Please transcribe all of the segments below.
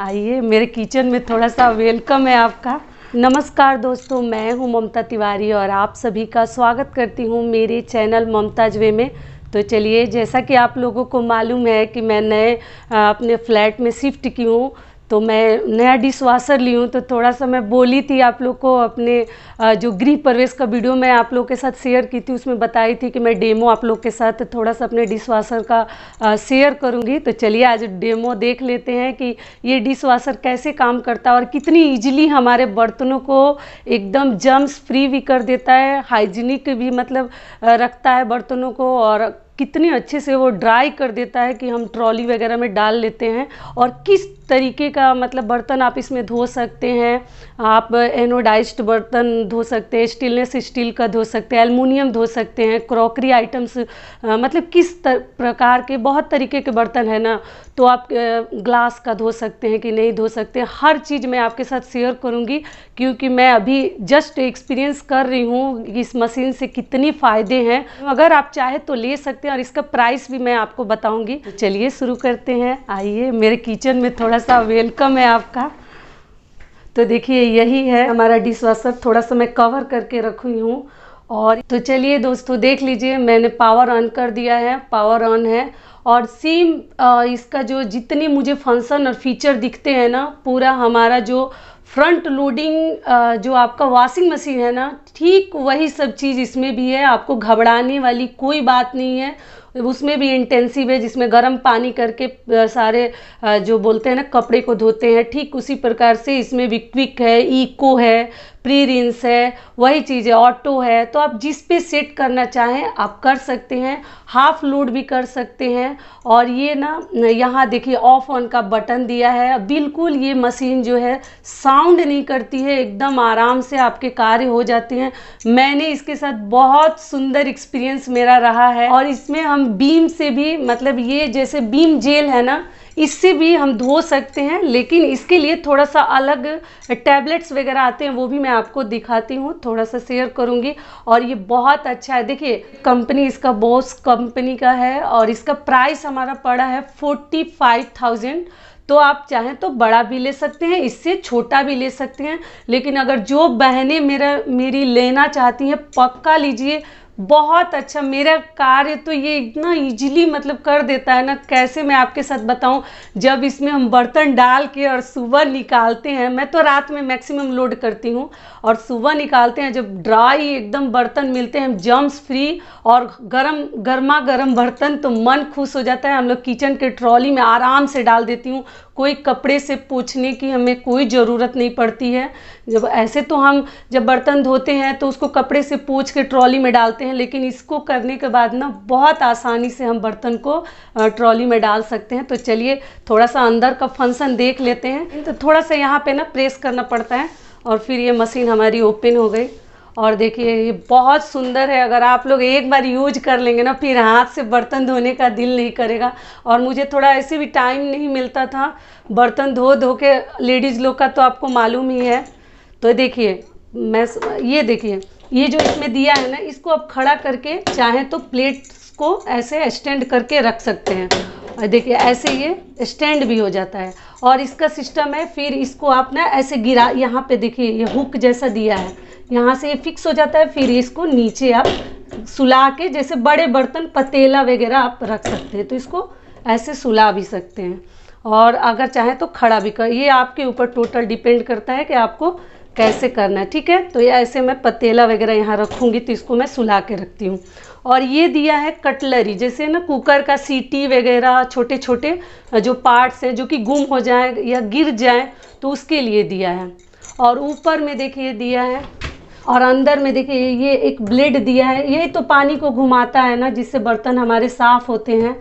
आइए मेरे किचन में थोड़ा सा वेलकम है आपका नमस्कार दोस्तों मैं हूं ममता तिवारी और आप सभी का स्वागत करती हूं मेरे चैनल ममता जवे में तो चलिए जैसा कि आप लोगों को मालूम है कि मैं नए अपने फ्लैट में शिफ्ट की हूँ तो मैं नया डिश ली हूँ तो थोड़ा सा मैं बोली थी आप लोग को अपने जो गृह प्रवेश का वीडियो मैं आप लोग के साथ शेयर की थी उसमें बताई थी कि मैं डेमो आप लोग के साथ थोड़ा सा अपने डिश का शेयर करूँगी तो चलिए आज डेमो देख लेते हैं कि ये डिश वाशर कैसे काम करता है और कितनी ईजिली हमारे बर्तनों को एकदम जम्स फ्री भी कर देता है हाइजीनिक भी मतलब रखता है बर्तनों को और कितने अच्छे से वो ड्राई कर देता है कि हम ट्रॉली वगैरह में डाल लेते हैं और किस तरीके का मतलब बर्तन आप इसमें धो सकते हैं आप एनोडाइज्ड बर्तन धो सकते हैं स्टेनलेस स्टील का धो सकते हैं एलमिनियम धो सकते हैं क्रॉकरी आइटम्स मतलब किस तर, प्रकार के बहुत तरीके के बर्तन है ना तो आप ग्लास का धो सकते हैं कि नहीं धो सकते हर चीज़ मैं आपके साथ शेयर करूँगी क्योंकि मैं अभी जस्ट एक्सपीरियंस कर रही हूँ इस मशीन से कितनी फ़ायदे हैं अगर आप चाहे तो ले सकते हैं और इसका प्राइस भी मैं आपको बताऊँगी तो चलिए शुरू करते हैं आइए मेरे किचन में थोड़ा थोड़ा सा वेलकम है आपका तो देखिए यही है हमारा डिश वॉशर थोड़ा सा मैं कवर करके रखी हूँ और तो चलिए दोस्तों देख लीजिए मैंने पावर ऑन कर दिया है पावर ऑन है और सेम इसका जो जितने मुझे फंक्शन और फीचर दिखते हैं ना पूरा हमारा जो फ्रंट लोडिंग जो आपका वॉशिंग मशीन है ना ठीक वही सब चीज़ इसमें भी है आपको घबराने वाली कोई बात नहीं है उसमें भी इंटेंसिव है जिसमें गर्म पानी करके सारे जो बोलते हैं ना कपड़े को धोते हैं ठीक उसी प्रकार से इसमें भी क्विक है ईको है प्री रिंस है वही चीज़ है ऑटो है तो आप जिस पे सेट करना चाहें आप कर सकते हैं हाफ लोड भी कर सकते हैं और ये ना यहाँ देखिए ऑफ ऑन का बटन दिया है बिल्कुल ये मशीन जो है साउंड नहीं करती है एकदम आराम से आपके कार्य हो जाते हैं मैंने इसके साथ बहुत सुंदर एक्सपीरियंस मेरा रहा है और इसमें हम हम बीम से भी मतलब ये जैसे बीम जेल है ना इससे भी हम धो सकते हैं लेकिन इसके लिए थोड़ा सा अलग टैबलेट्स वगैरह आते हैं वो भी मैं आपको दिखाती हूँ थोड़ा सा शेयर करूँगी और ये बहुत अच्छा है देखिए कंपनी इसका बॉस कंपनी का है और इसका प्राइस हमारा पड़ा है फोर्टी फाइव थाउजेंड तो आप चाहें तो बड़ा भी ले सकते हैं इससे छोटा भी ले सकते हैं लेकिन अगर जो बहने मेरा मेरी लेना चाहती हैं पक्का लीजिए बहुत अच्छा मेरा कार्य तो ये इतना इजीली मतलब कर देता है ना कैसे मैं आपके साथ बताऊं जब इसमें हम बर्तन डाल के और सुबह निकालते हैं मैं तो रात में मैक्सिमम लोड करती हूँ और सुबह निकालते हैं जब ड्राई एकदम बर्तन मिलते हैं जम्स फ्री और गरम गर्मा गर्म बर्तन तो मन खुश हो जाता है हम लोग किचन के ट्रॉली में आराम से डाल देती हूँ कोई कपड़े से पूछने की हमें कोई ज़रूरत नहीं पड़ती है जब ऐसे तो हम जब बर्तन धोते हैं तो उसको कपड़े से पूछ के ट्रॉली में डालते हैं लेकिन इसको करने के बाद ना बहुत आसानी से हम बर्तन को ट्रॉली में डाल सकते हैं तो चलिए थोड़ा सा अंदर का फंक्शन देख लेते हैं तो थोड़ा सा यहाँ पे ना प्रेस करना पड़ता है और फिर ये मशीन हमारी ओपन हो गई और देखिए ये बहुत सुंदर है अगर आप लोग एक बार यूज कर लेंगे ना फिर हाथ से बर्तन धोने का दिल नहीं करेगा और मुझे थोड़ा ऐसे भी टाइम नहीं मिलता था बर्तन धो धो के लेडीज़ लोग का तो आपको मालूम ही है तो देखिए मैं ये देखिए ये जो इसमें दिया है ना इसको आप खड़ा करके चाहें तो प्लेट्स को ऐसे एक्सटेंड करके रख सकते हैं और देखिए ऐसे ये स्टैंड भी हो जाता है और इसका सिस्टम है फिर इसको आप ना ऐसे गिरा यहाँ पे देखिए ये हुक जैसा दिया है यहाँ से ये फिक्स हो जाता है फिर इसको नीचे आप सुला के जैसे बड़े बर्तन पतीला वगैरह आप रख सकते हैं तो इसको ऐसे सुला भी सकते हैं और अगर चाहें तो खड़ा भी कर ये आपके ऊपर टोटल डिपेंड करता है कि आपको कैसे करना है ठीक है तो ये ऐसे मैं पतेला वगैरह यहाँ रखूँगी तो इसको मैं सुला के रखती हूँ और ये दिया है कटलरी जैसे ना कुकर का सीटी वगैरह छोटे छोटे जो पार्ट्स हैं जो कि गुम हो जाए या गिर जाए तो उसके लिए दिया है और ऊपर में देखिए दिया है और अंदर में देखिए ये एक ब्लेड दिया है ये तो पानी को घुमाता है ना जिससे बर्तन हमारे साफ होते हैं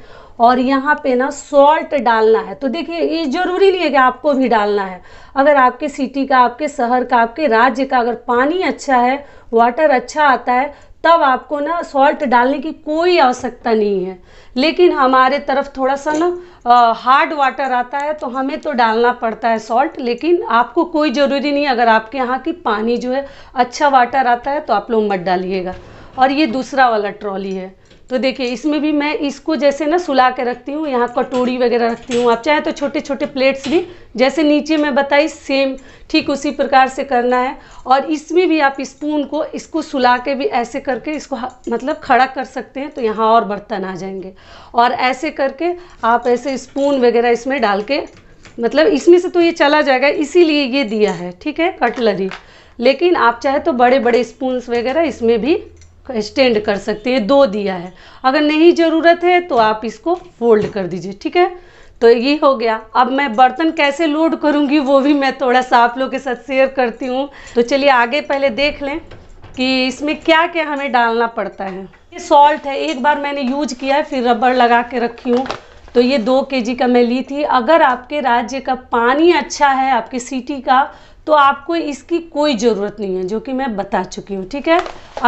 और यहाँ पे ना सॉल्ट डालना है तो देखिए ये ज़रूरी नहीं है कि आपको भी डालना है अगर आपके सिटी का आपके शहर का आपके राज्य का अगर पानी अच्छा है वाटर अच्छा आता है तब आपको ना सॉल्ट डालने की कोई आवश्यकता नहीं है लेकिन हमारे तरफ थोड़ा सा ना हार्ड वाटर आता है तो हमें तो डालना पड़ता है सॉल्ट लेकिन आपको कोई ज़रूरी नहीं अगर आपके यहाँ की पानी जो है अच्छा वाटर आता है तो आप लोग मत डालिएगा और ये दूसरा वाला ट्रॉली है तो देखिए इसमें भी मैं इसको जैसे ना सुला के रखती हूँ यहाँ कटोरी वगैरह रखती हूँ आप चाहे तो छोटे छोटे प्लेट्स भी जैसे नीचे मैं बताई सेम ठीक उसी प्रकार से करना है और इसमें भी आप स्पून को इसको सुला के भी ऐसे करके इसको मतलब खड़ा कर सकते हैं तो यहाँ और बर्तन आ जाएंगे और ऐसे करके आप ऐसे स्पून वगैरह इसमें डाल के मतलब इसमें से तो ये चला जाएगा इसीलिए ये दिया है ठीक है कटलरी लेकिन आप चाहे तो बड़े बड़े स्पून्स वगैरह इसमें भी स्टैंड कर सकते हैं दो दिया है अगर नहीं ज़रूरत है तो आप इसको फोल्ड कर दीजिए ठीक है तो ये हो गया अब मैं बर्तन कैसे लोड करूँगी वो भी मैं थोड़ा सा आप लोग के साथ शेयर करती हूँ तो चलिए आगे पहले देख लें कि इसमें क्या क्या हमें डालना पड़ता है ये सॉल्ट है एक बार मैंने यूज किया है फिर रबड़ लगा के रखी हूँ तो ये दो के जी का मैं ली थी अगर आपके राज्य का पानी अच्छा है आपकी सिटी का तो आपको इसकी कोई ज़रूरत नहीं है जो कि मैं बता चुकी हूँ ठीक है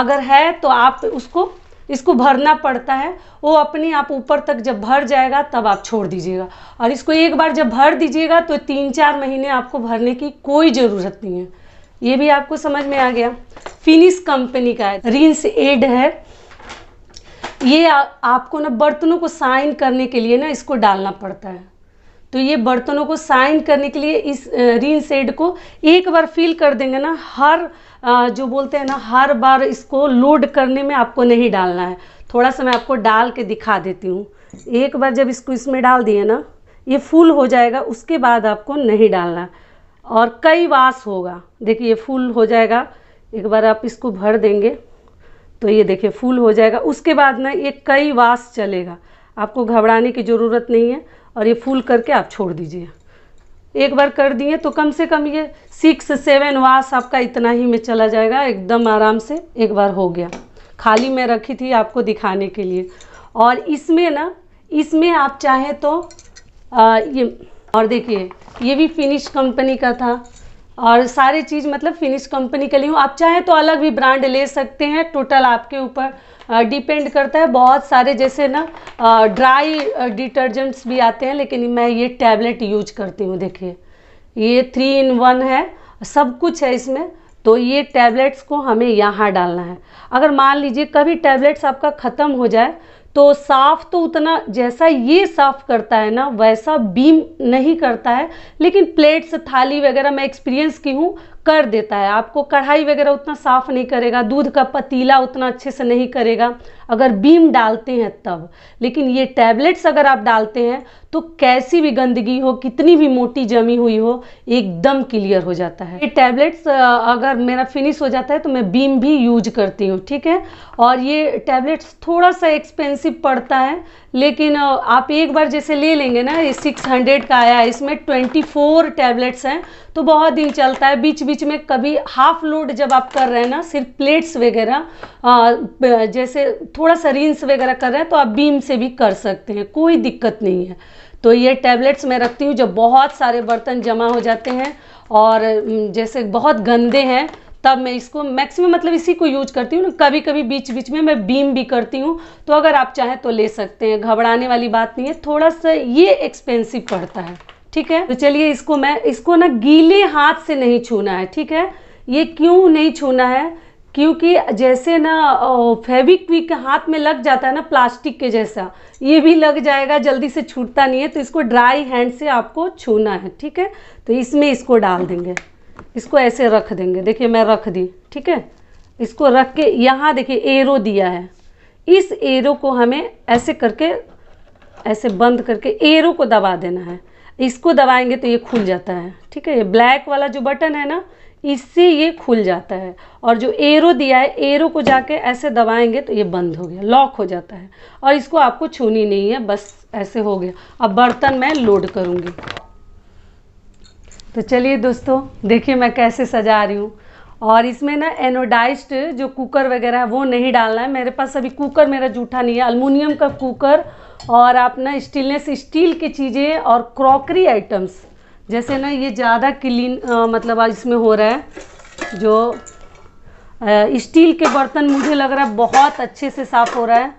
अगर है तो आप उसको इसको भरना पड़ता है वो अपने आप ऊपर तक जब भर जाएगा तब आप छोड़ दीजिएगा और इसको एक बार जब भर दीजिएगा तो तीन चार महीने आपको भरने की कोई ज़रूरत नहीं है ये भी आपको समझ में आ गया फिनिश कंपनी का है रिंस एड है ये आ, आपको ना बर्तनों को साइन करने के लिए ना इसको डालना पड़ता है तो ये बर्तनों को साइन करने के लिए इस रीन सेड को एक बार फिल कर देंगे ना हर जो बोलते हैं ना हर बार इसको लोड करने में आपको नहीं डालना है थोड़ा सा मैं आपको डाल के दिखा देती हूँ एक बार जब इसको इसमें डाल दिए ना ये फुल हो जाएगा उसके बाद आपको नहीं डालना और कई वास होगा देखिए ये फुल हो जाएगा एक बार आप इसको भर देंगे तो ये देखिए फुल हो जाएगा उसके बाद ना ये कई वास चलेगा आपको घबराने की ज़रूरत नहीं है और ये फूल करके आप छोड़ दीजिए एक बार कर दिए तो कम से कम ये सिक्स सेवन वाश आपका इतना ही में चला जाएगा एकदम आराम से एक बार हो गया खाली मैं रखी थी आपको दिखाने के लिए और इसमें ना इसमें आप चाहें तो आ, ये और देखिए ये भी फिनिश कंपनी का था और सारी चीज़ मतलब फिनिश कंपनी के लिए हूँ आप चाहें तो अलग भी ब्रांड ले सकते हैं टोटल आपके ऊपर डिपेंड करता है बहुत सारे जैसे ना ड्राई डिटर्जेंट्स भी आते हैं लेकिन मैं ये टैबलेट यूज करती हूँ देखिए ये थ्री इन वन है सब कुछ है इसमें तो ये टैबलेट्स को हमें यहाँ डालना है अगर मान लीजिए कभी टैबलेट्स आपका ख़त्म हो जाए तो साफ तो उतना जैसा ये साफ करता है ना वैसा बीम नहीं करता है लेकिन प्लेट्स थाली वगैरह मैं एक्सपीरियंस की हूँ कर देता है आपको कढ़ाई वगैरह उतना साफ़ नहीं करेगा दूध का पतीला उतना अच्छे से नहीं करेगा अगर बीम डालते हैं तब लेकिन ये टैबलेट्स अगर आप डालते हैं तो कैसी भी गंदगी हो कितनी भी मोटी जमी हुई हो एकदम क्लियर हो जाता है ये टैबलेट्स अगर मेरा फिनिश हो जाता है तो मैं बीम भी यूज करती हूँ ठीक है और ये टैबलेट्स थोड़ा सा एक्सपेंसिव पड़ता है लेकिन आप एक बार जैसे ले लेंगे ना ये सिक्स हंड्रेड का आया है इसमें ट्वेंटी फोर टैबलेट्स हैं तो बहुत दिन चलता है बीच बीच बीच में कभी हाफ लोड जब आप कर रहे हैं ना सिर्फ प्लेट्स वगैरह जैसे थोड़ा सा रिंस वगैरह कर रहे हैं तो आप बीम से भी कर सकते हैं कोई दिक्कत नहीं है तो ये टैबलेट्स मैं रखती हूँ जब बहुत सारे बर्तन जमा हो जाते हैं और जैसे बहुत गंदे हैं तब मैं इसको मैक्सिमम मतलब इसी को यूज करती हूँ ना कभी कभी बीच बीच में मैं बीम भी करती हूँ तो अगर आप चाहें तो ले सकते हैं घबराने वाली बात नहीं है थोड़ा सा ये एक्सपेंसिव पड़ता है ठीक है तो चलिए इसको मैं इसको ना गीले हाथ से नहीं छूना है ठीक है ये क्यों नहीं छूना है क्योंकि जैसे ना फेविक्विक हाथ में लग जाता है ना प्लास्टिक के जैसा ये भी लग जाएगा जल्दी से छूटता नहीं है तो इसको ड्राई हैंड से आपको छूना है ठीक है तो इसमें इसको डाल देंगे इसको ऐसे रख देंगे देखिए मैं रख दी ठीक है इसको रख के यहाँ देखिए एरो दिया है इस एरो को हमें ऐसे करके ऐसे बंद करके एरो को दबा देना है इसको दबाएंगे तो ये खुल जाता है ठीक है ये ब्लैक वाला जो बटन है ना इससे ये खुल जाता है और जो एरो दिया है एरो को जाके ऐसे दबाएंगे तो ये बंद हो गया लॉक हो जाता है और इसको आपको छूनी नहीं है बस ऐसे हो गया अब बर्तन मैं लोड करूँगी तो चलिए दोस्तों देखिए मैं कैसे सजा रही हूँ और इसमें ना एनोडाइज्ड जो कुकर वगैरह है वो नहीं डालना है मेरे पास अभी कुकर मेरा जूठा नहीं है अलमुनियम का कुकर और आप ना स्टेनलेस स्टील की चीज़ें और क्रॉकरी आइटम्स जैसे ना ये ज़्यादा क्लीन मतलब इसमें हो रहा है जो स्टील के बर्तन मुझे लग रहा है बहुत अच्छे से साफ़ हो रहा है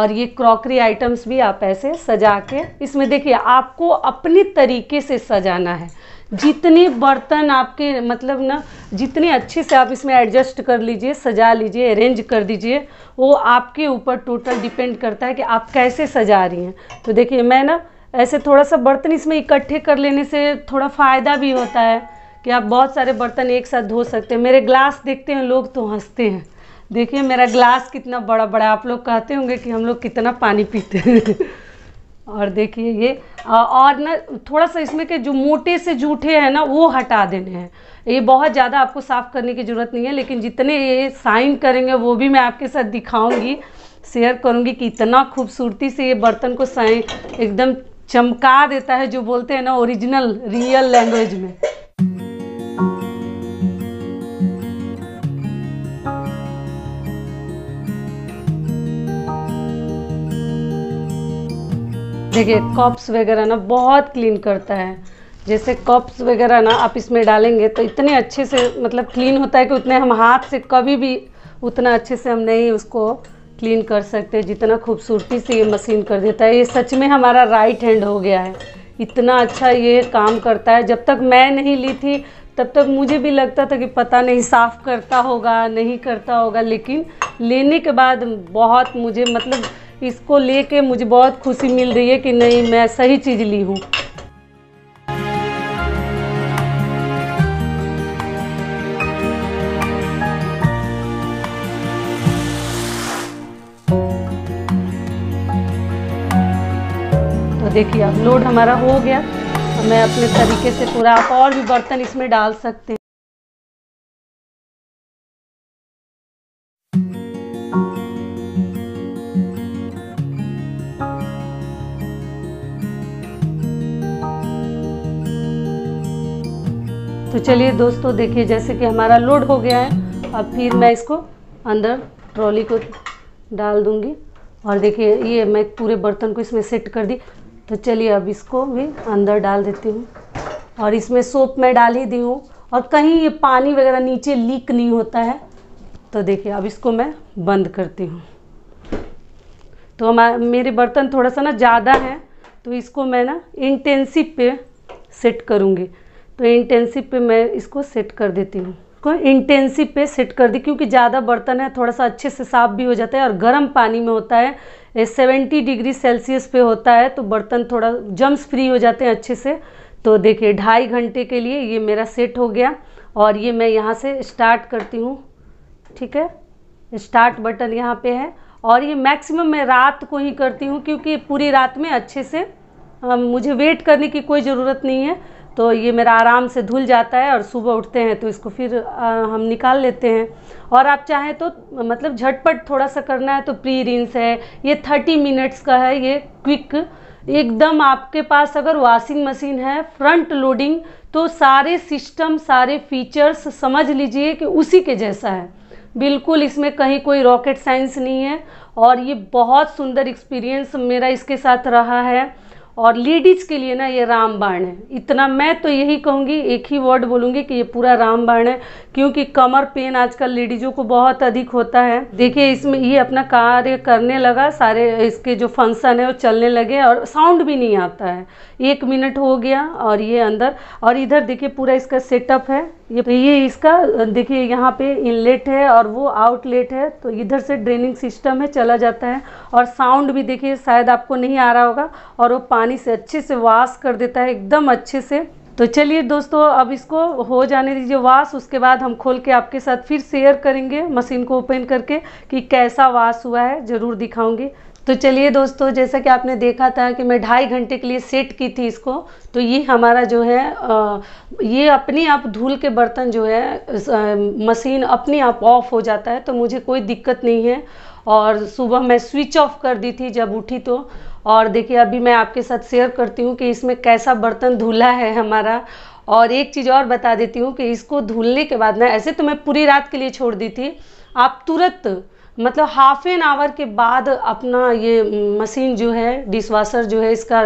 और ये क्रॉकरी आइटम्स भी आप ऐसे सजा के इसमें देखिए आपको अपने तरीके से सजाना है जितने बर्तन आपके मतलब ना जितने अच्छे से आप इसमें एडजस्ट कर लीजिए सजा लीजिए अरेंज कर दीजिए वो आपके ऊपर टोटल डिपेंड करता है कि आप कैसे सजा रही हैं तो देखिए मैं ना ऐसे थोड़ा सा बर्तन इसमें इकट्ठे कर लेने से थोड़ा फ़ायदा भी होता है कि आप बहुत सारे बर्तन एक साथ धो सकते हैं मेरे ग्लास देखते हैं लोग तो हंसते हैं देखिए मेरा ग्लास कितना बड़ा बड़ा आप लोग कहते होंगे कि हम लोग कितना पानी पीते हैं और देखिए ये और ना थोड़ा सा इसमें के जो मोटे से जूठे हैं ना वो हटा देने हैं ये बहुत ज़्यादा आपको साफ़ करने की ज़रूरत नहीं है लेकिन जितने ये साइन करेंगे वो भी मैं आपके साथ दिखाऊंगी शेयर करूंगी कि इतना खूबसूरती से ये बर्तन को साइन एकदम चमका देता है जो बोलते हैं ना ओरिजिनल रियल लैंग्वेज में देखिए कप्स वगैरह ना बहुत क्लीन करता है जैसे कप्स वगैरह ना आप इसमें डालेंगे तो इतने अच्छे से मतलब क्लीन होता है कि उतने हम हाथ से कभी भी उतना अच्छे से हम नहीं उसको क्लीन कर सकते जितना खूबसूरती से ये मशीन कर देता है ये सच में हमारा राइट हैंड हो गया है इतना अच्छा ये काम करता है जब तक मैं नहीं ली थी तब तक मुझे भी लगता था कि पता नहीं साफ़ करता होगा नहीं करता होगा लेकिन लेने के बाद बहुत मुझे मतलब इसको लेके मुझे बहुत खुशी मिल रही है कि नहीं मैं सही चीज़ ली हूँ तो देखिए अब लोड हमारा हो गया तो मैं अपने तरीके से पूरा आप और भी बर्तन इसमें डाल सकते हैं चलिए दोस्तों देखिए जैसे कि हमारा लोड हो गया है अब फिर मैं इसको अंदर ट्रॉली को डाल दूँगी और देखिए ये मैं पूरे बर्तन को इसमें सेट कर दी तो चलिए अब इसको भी अंदर डाल देती हूँ और इसमें सोप मैं डाल ही दी हूँ और कहीं ये पानी वगैरह नीचे लीक नहीं होता है तो देखिए अब इसको मैं बंद करती हूँ तो हमारे मेरे बर्तन थोड़ा सा ना ज़्यादा है तो इसको मैं ना इंटेंसिव पे सेट करूँगी तो इंटेंसिव पे मैं इसको सेट कर देती हूँ को इंटेंसिव पे सेट कर दी क्योंकि ज़्यादा बर्तन है थोड़ा सा अच्छे से साफ भी हो जाता है और गर्म पानी में होता है सेवेंटी डिग्री सेल्सियस पे होता है तो बर्तन थोड़ा जम्स फ्री हो जाते हैं अच्छे से तो देखिए ढाई घंटे के लिए ये मेरा सेट हो गया और ये मैं यहाँ से स्टार्ट करती हूँ ठीक है स्टार्ट बटन यहाँ पर है और ये मैक्सिमम मैं रात को ही करती हूँ क्योंकि पूरी रात में अच्छे से मुझे वेट करने की कोई ज़रूरत नहीं है तो ये मेरा आराम से धुल जाता है और सुबह उठते हैं तो इसको फिर आ, हम निकाल लेते हैं और आप चाहें तो मतलब झटपट थोड़ा सा करना है तो प्री रिंस है ये थर्टी मिनट्स का है ये क्विक एकदम आपके पास अगर वॉशिंग मशीन है फ्रंट लोडिंग तो सारे सिस्टम सारे फीचर्स समझ लीजिए कि उसी के जैसा है बिल्कुल इसमें कहीं कोई रॉकेट साइंस नहीं है और ये बहुत सुंदर एक्सपीरियंस मेरा इसके साथ रहा है और लेडीज़ के लिए ना ये रामबाण है इतना मैं तो यही कहूँगी एक ही वर्ड बोलूँगी कि ये पूरा रामबाण है क्योंकि कमर पेन आजकल लेडीज़ों को बहुत अधिक होता है देखिए इसमें ये अपना कार्य करने लगा सारे इसके जो फंक्शन है वो चलने लगे और साउंड भी नहीं आता है एक मिनट हो गया और ये अंदर और इधर देखिए पूरा इसका सेटअप है ये ये इसका देखिए यहाँ पे इनलेट है और वो आउटलेट है तो इधर से ड्रेनिंग सिस्टम है चला जाता है और साउंड भी देखिए शायद आपको नहीं आ रहा होगा और वो पानी से अच्छे से वाश कर देता है एकदम अच्छे से तो चलिए दोस्तों अब इसको हो जाने दीजिए वाश उसके बाद हम खोल के आपके साथ फिर शेयर करेंगे मशीन को ओपन करके कि कैसा वाश हुआ है ज़रूर दिखाऊँगी तो चलिए दोस्तों जैसा कि आपने देखा था कि मैं ढाई घंटे के लिए सेट की थी इसको तो ये हमारा जो है ये अपने आप धूल के बर्तन जो है मशीन अपने आप ऑफ हो जाता है तो मुझे कोई दिक्कत नहीं है और सुबह मैं स्विच ऑफ कर दी थी जब उठी तो और देखिए अभी मैं आपके साथ शेयर करती हूँ कि इसमें कैसा बर्तन धुला है हमारा और एक चीज़ और बता देती हूँ कि इसको धुलने के बाद ना ऐसे तो मैं पूरी रात के लिए छोड़ दी थी आप तुरंत मतलब हाफ एन आवर के बाद अपना ये मशीन जो है डिशवाशर जो है इसका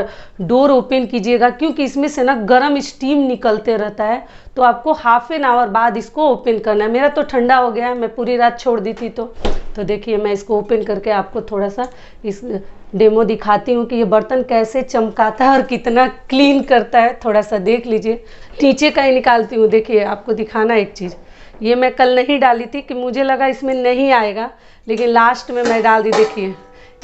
डोर ओपन कीजिएगा क्योंकि इसमें से ना गर्म स्टीम निकलते रहता है तो आपको हाफ एन आवर बाद इसको ओपन करना है मेरा तो ठंडा हो गया है मैं पूरी रात छोड़ दी थी तो तो देखिए मैं इसको ओपन करके आपको थोड़ा सा इस डेमो दिखाती हूँ कि ये बर्तन कैसे चमकाता है और कितना क्लीन करता है थोड़ा सा देख लीजिए नीचे का ही निकालती हूँ देखिए आपको दिखाना एक चीज़ ये मैं कल नहीं डाली थी कि मुझे लगा इसमें नहीं आएगा लेकिन लास्ट में मैं डाल दी देखिए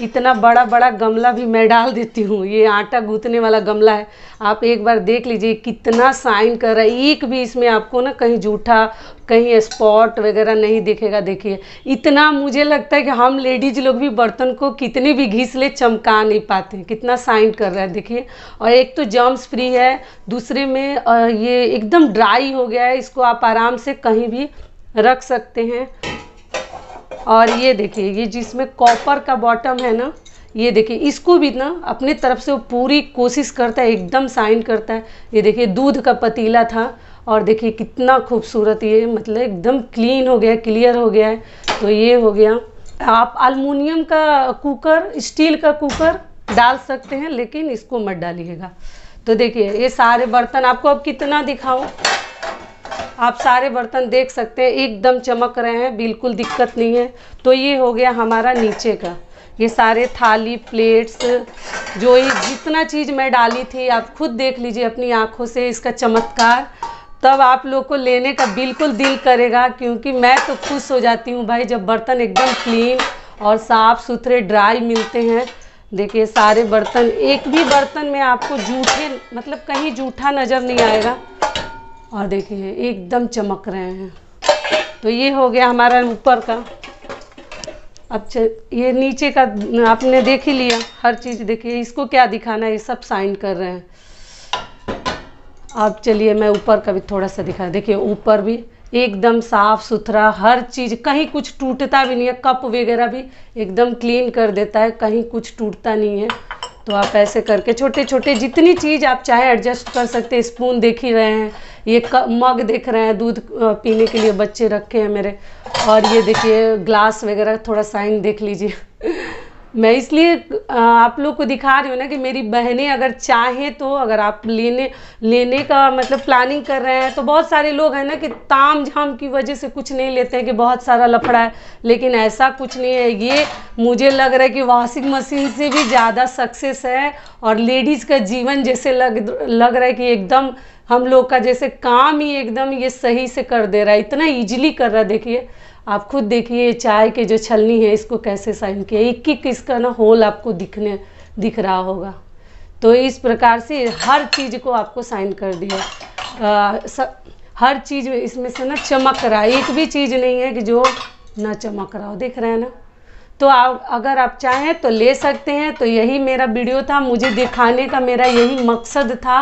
इतना बड़ा बड़ा गमला भी मैं डाल देती हूँ ये आटा गूंथने वाला गमला है आप एक बार देख लीजिए कितना साइन कर रहा है एक भी इसमें आपको ना कहीं जूठा कहीं स्पॉट वगैरह नहीं दिखेगा देखिए इतना मुझे लगता है कि हम लेडीज लोग भी बर्तन को कितने भी घिस ले चमका नहीं पाते कितना साइन कर रहा है देखिए और एक तो जम्स फ्री है दूसरे में ये एकदम ड्राई हो गया है इसको आप आराम से कहीं भी रख सकते हैं और ये देखिए ये जिसमें कॉपर का बॉटम है ना ये देखिए इसको भी ना अपने तरफ से वो पूरी कोशिश करता है एकदम साइन करता है ये देखिए दूध का पतीला था और देखिए कितना खूबसूरत ये मतलब एकदम क्लीन हो गया क्लियर हो गया है तो ये हो गया आप अलमुनियम का कुकर स्टील का कुकर डाल सकते हैं लेकिन इसको मत डालिएगा तो देखिए ये सारे बर्तन आपको अब कितना दिखाऊं आप सारे बर्तन देख सकते हैं एकदम चमक रहे हैं बिल्कुल दिक्कत नहीं है तो ये हो गया हमारा नीचे का ये सारे थाली प्लेट्स जो ये जितना चीज़ मैं डाली थी आप खुद देख लीजिए अपनी आँखों से इसका चमत्कार तब आप लोग को लेने का बिल्कुल दिल करेगा क्योंकि मैं तो खुश हो जाती हूँ भाई जब बर्तन एकदम क्लीन और साफ़ सुथरे ड्राई मिलते हैं देखिए सारे बर्तन एक भी बर्तन में आपको जूठे मतलब कहीं जूठा नज़र नहीं आएगा और देखिए एकदम चमक रहे हैं तो ये हो गया हमारा ऊपर का अब ये नीचे का आपने देख ही लिया हर चीज़ देखिए इसको क्या दिखाना है ये सब साइन कर रहे हैं अब चलिए मैं ऊपर का भी थोड़ा सा दिखा देखिए ऊपर भी एकदम साफ सुथरा हर चीज़ कहीं कुछ टूटता भी नहीं है कप वगैरह भी एकदम क्लीन कर देता है कहीं कुछ टूटता नहीं है तो आप ऐसे करके छोटे छोटे जितनी चीज़ आप चाहे एडजस्ट कर सकते हैं स्पून देख ही रहे हैं ये मग देख रहे हैं दूध पीने के लिए बच्चे रखे हैं मेरे और ये देखिए ग्लास वगैरह थोड़ा साइन देख लीजिए मैं इसलिए आप लोग को दिखा रही हूँ ना कि मेरी बहनें अगर चाहें तो अगर आप लेने लेने का मतलब प्लानिंग कर रहे हैं तो बहुत सारे लोग हैं ना कि ताम झाम की वजह से कुछ नहीं लेते हैं कि बहुत सारा लफड़ा है लेकिन ऐसा कुछ नहीं है ये मुझे लग रहा है कि वॉशिंग मशीन से भी ज़्यादा सक्सेस है और लेडीज़ का जीवन जैसे लग लग रहा है कि एकदम हम लोग का जैसे काम ही एकदम ये सही से कर दे रहा है इतना ईजिली कर रहा है देखिए आप खुद देखिए चाय के जो छलनी है इसको कैसे साइन किया एक एक इसका ना होल आपको दिखने दिख रहा होगा तो इस प्रकार से हर चीज़ को आपको साइन कर दिया आ, हर चीज़ इसमें से ना चमक रहा है एक भी चीज़ नहीं है कि जो ना चमक रहा हो देख रहे हैं ना तो आप अगर आप चाहें तो ले सकते हैं तो यही मेरा वीडियो था मुझे दिखाने का मेरा यही मकसद था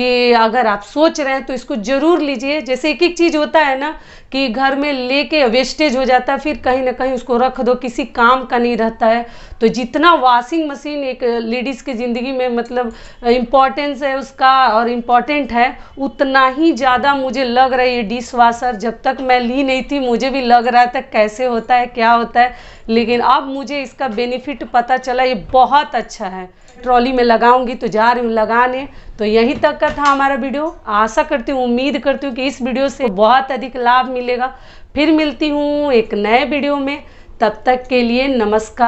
कि अगर आप सोच रहे हैं तो इसको ज़रूर लीजिए जैसे एक एक चीज़ होता है ना कि घर में लेके वेस्टेज हो जाता है फिर कहीं ना कहीं उसको रख दो किसी काम का नहीं रहता है तो जितना वॉशिंग मशीन एक लेडीज़ की ज़िंदगी में मतलब इम्पॉर्टेंस है उसका और इम्पॉर्टेंट है उतना ही ज़्यादा मुझे लग रहा है ये डिश वाशर जब तक मैं ली नहीं थी मुझे भी लग रहा था कैसे होता है क्या होता है लेकिन अब मुझे इसका बेनिफिट पता चला ये बहुत अच्छा है ट्रॉली में लगाऊंगी तो जा रही हूँ लगाने तो यहीं तक का था हमारा वीडियो आशा करती हूँ उम्मीद करती हूँ कि इस वीडियो से बहुत अधिक लाभ मिलेगा फिर मिलती हूँ एक नए वीडियो में तब तक के लिए नमस्कार